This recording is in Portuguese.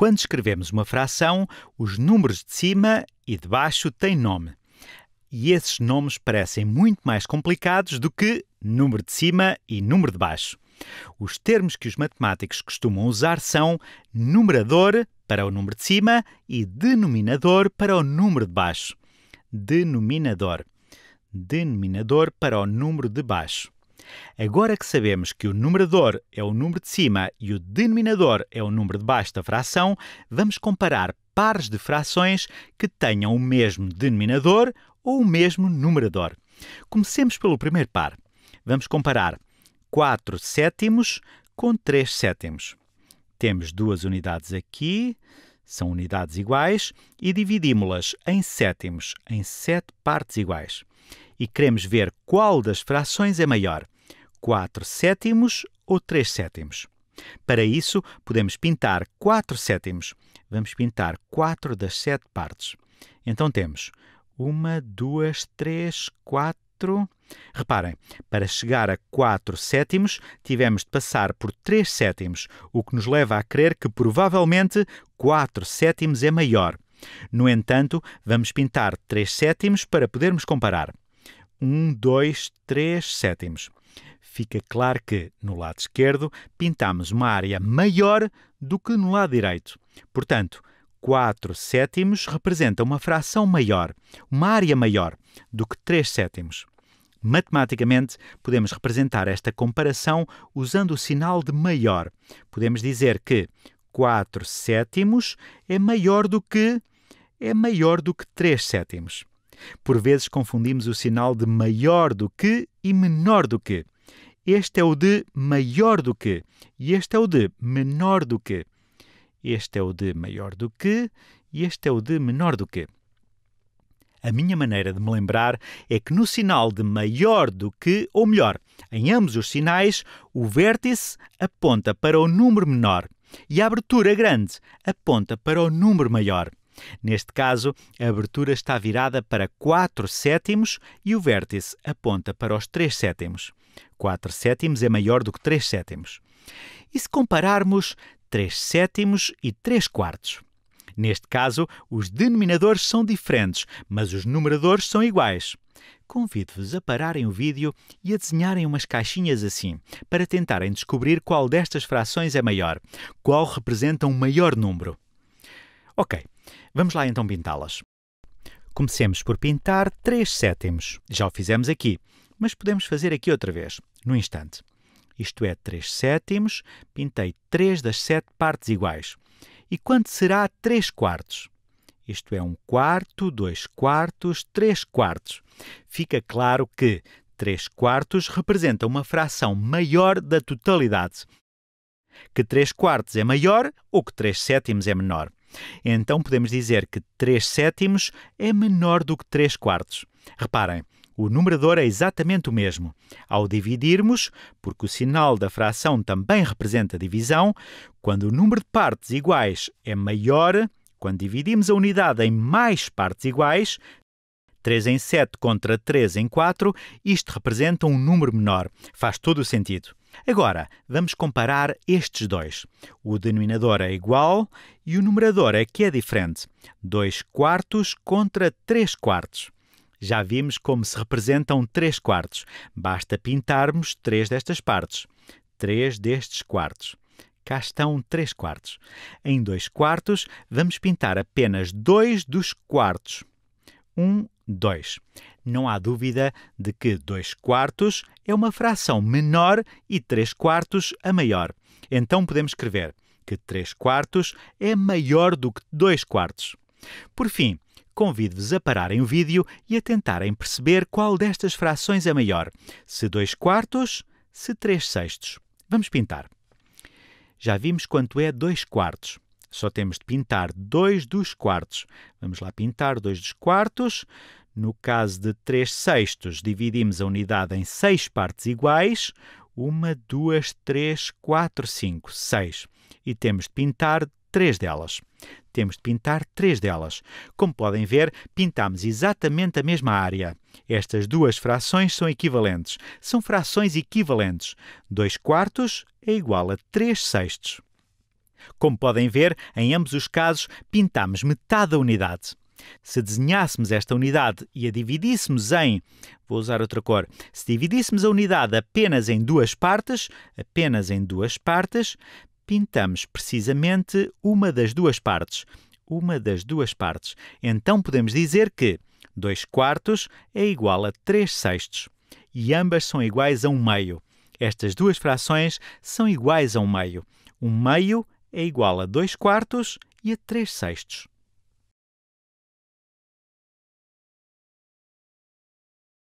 Quando escrevemos uma fração, os números de cima e de baixo têm nome. E esses nomes parecem muito mais complicados do que número de cima e número de baixo. Os termos que os matemáticos costumam usar são numerador para o número de cima e denominador para o número de baixo. Denominador. Denominador para o número de baixo. Agora que sabemos que o numerador é o número de cima e o denominador é o número de baixo da fração, vamos comparar pares de frações que tenham o mesmo denominador ou o mesmo numerador. Comecemos pelo primeiro par. Vamos comparar 4 sétimos com 3 sétimos. Temos duas unidades aqui, são unidades iguais e dividimos-las em sétimos, em sete partes iguais. E queremos ver qual das frações é maior, 4 sétimos ou 3 sétimos. Para isso, podemos pintar 4 sétimos. Vamos pintar 4 das 7 partes. Então temos 1, 2, 3, 4, 4. Reparem, para chegar a 4 sétimos, tivemos de passar por 3 sétimos, o que nos leva a crer que provavelmente 4 sétimos é maior. No entanto, vamos pintar 3 sétimos para podermos comparar. 1, 2, 3 sétimos. Fica claro que, no lado esquerdo, pintamos uma área maior do que no lado direito. Portanto, 4 sétimos representa uma fração maior, uma área maior, do que 3 sétimos. Matematicamente, podemos representar esta comparação usando o sinal de maior. Podemos dizer que 4 sétimos é maior do que é maior do que 3 sétimos. Por vezes confundimos o sinal de maior do que e menor do que. Este é o de maior do que e este é o de menor do que. Este é o de maior do que e este é o de menor do que. A minha maneira de me lembrar é que no sinal de maior do que, ou melhor, em ambos os sinais, o vértice aponta para o número menor e a abertura grande aponta para o número maior. Neste caso, a abertura está virada para 4 sétimos e o vértice aponta para os 3 sétimos. 4 sétimos é maior do que 3 sétimos. E se compararmos 3 sétimos e 3 quartos? Neste caso, os denominadores são diferentes, mas os numeradores são iguais. Convido-vos a pararem o vídeo e a desenharem umas caixinhas assim, para tentarem descobrir qual destas frações é maior, qual representa um maior número. Ok, vamos lá então pintá-las. Comecemos por pintar 3 sétimos. Já o fizemos aqui, mas podemos fazer aqui outra vez, no instante. Isto é 3 sétimos, pintei 3 das 7 partes iguais. E quanto será 3 quartos? Isto é, um quarto, 2 quartos, 3 quartos. Fica claro que 3 quartos representa uma fração maior da totalidade. Que 3 quartos é maior ou que 3 sétimos é menor. Então podemos dizer que 3 sétimos é menor do que 3 quartos. Reparem, o numerador é exatamente o mesmo. Ao dividirmos, porque o sinal da fração também representa divisão, quando o número de partes iguais é maior, quando dividimos a unidade em mais partes iguais, 3 em 7 contra 3 em 4, isto representa um número menor. Faz todo o sentido. Agora, vamos comparar estes dois. O denominador é igual e o numerador é que é diferente. 2 quartos contra 3 quartos. Já vimos como se representam três quartos. Basta pintarmos três destas partes. Três destes quartos. Cá estão três quartos. Em dois quartos, vamos pintar apenas dois dos quartos. Um, dois. Não há dúvida de que dois quartos é uma fração menor e três quartos a maior. Então podemos escrever que 3 quartos é maior do que 2 quartos. Por fim, convido-vos a pararem o vídeo e a tentarem perceber qual destas frações é maior, se 2 quartos, se 3 sextos. Vamos pintar. Já vimos quanto é 2 quartos. Só temos de pintar 2 dos quartos. Vamos lá pintar 2 dos quartos. No caso de 3 sextos, dividimos a unidade em 6 partes iguais. 1, 2, 3, 4, 5, 6. E temos de pintar três delas. Temos de pintar três delas. Como podem ver, pintamos exatamente a mesma área. Estas duas frações são equivalentes. São frações equivalentes. 2 quartos é igual a 3 sextos. Como podem ver, em ambos os casos, pintamos metade da unidade. Se desenhássemos esta unidade e a dividíssemos em. Vou usar outra cor. Se dividíssemos a unidade apenas em duas partes, apenas em duas partes, pintamos precisamente uma das duas partes. Uma das duas partes. Então podemos dizer que 2 quartos é igual a 3 sextos e ambas são iguais a um meio. Estas duas frações são iguais a um meio. Um meio é igual a 2 quartos e a 3 sextos.